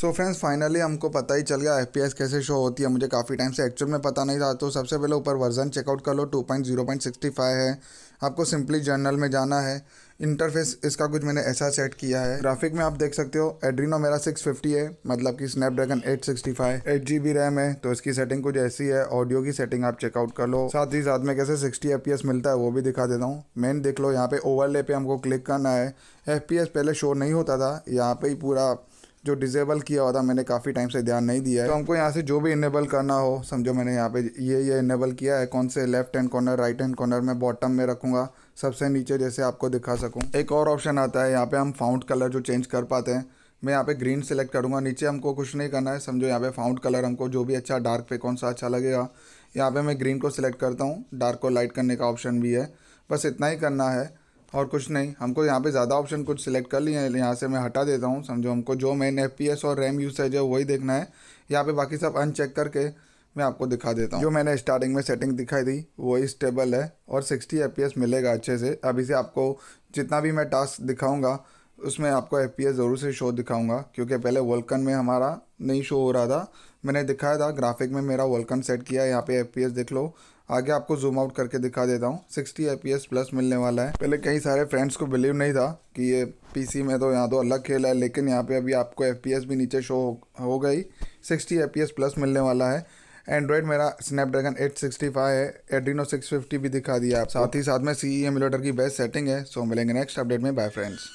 so friends finally हमको पता ही चल गया एफ कैसे शो होती है मुझे काफ़ी टाइम से एक्चुअल में पता नहीं था तो सबसे पहले ऊपर वर्जन चेकआउट कर लो 2.0.65 है आपको सिंपली जर्नल में जाना है इंटरफेस इसका कुछ मैंने ऐसा सेट किया है ग्राफिक में आप देख सकते हो एड्रीनो मेरा 650 है मतलब कि स्नैपड्रैगन 865 बी रैम है तो इसकी सेटिंग कुछ ऐसी है ऑडियो की सेटिंग आप चेकआउट कर लो साथ ही साथ में कैसे 60 एफ मिलता है वो भी दिखा देता हूँ मेन देख लो यहाँ पे ओवरले पे हमको क्लिक करना है एफ पहले शो नहीं होता था यहाँ पे ही पूरा जो डिजेबल किया हुआ था मैंने काफ़ी टाइम से ध्यान नहीं दिया है तो हमको यहाँ से जो भी इनेबल करना हो समझो मैंने यहाँ पे ये ये इनेबल किया है कौन से left hand corner right hand corner में बॉटम में रखूँगा सबसे नीचे जैसे आपको दिखा सकूँ एक और ऑप्शन आता है यहाँ पर हम फाउंड कलर जो चेंज कर पाते हैं मैं यहाँ पे ग्रीन सेलेक्ट करूँगा नीचे हमको कुछ नहीं करना है समझो यहाँ पे फाउंड कलर हमको जो भी अच्छा डार्क पे कौन सा अच्छा लगेगा यहाँ पे मैं ग्रीन को सिलेक्ट करता हूँ डार्क को लाइट करने का ऑप्शन भी है बस इतना ही करना है और कुछ नहीं हमको यहाँ पे ज़्यादा ऑप्शन कुछ सिलेक्ट कर लिए हैं यहाँ से मैं हटा देता हूँ समझो हमको जो मेन एफ और रैम यूसेज है वही देखना है यहाँ पे बाकी सब अनचेक करके मैं आपको दिखा देता हूँ जो मैंने स्टार्टिंग में सेटिंग दिखाई दी वही स्टेबल है और सिक्सटी एफ मिलेगा अच्छे से अभी से आपको जितना भी मैं टास्क दिखाऊँगा उसमें आपको एफ ज़रूर से शो दिखाऊँगा क्योंकि पहले वोल्कन में हमारा नहीं शो हो रहा था मैंने दिखाया था ग्राफिक में मेरा वोल्कन सेट किया यहाँ पे एफ देख लो आगे आपको जूम आउट करके दिखा देता हूँ 60 आई प्लस मिलने वाला है पहले कई सारे फ्रेंड्स को बिलीव नहीं था कि ये पीसी में तो यहाँ तो अलग खेल है लेकिन यहाँ पे अभी आपको एफ भी नीचे शो हो गई 60 आई प्लस मिलने वाला है एंड्रॉयड मेरा स्नैपड्रैगन 865 है एड्रीनो 650 भी दिखा दिया आप साथ ही साथ में सी एमुलेटर e की बेस्ट सेटिंग है सो मिलेंगे नेक्स्ट अपडेट में बाय फ्रेंड्स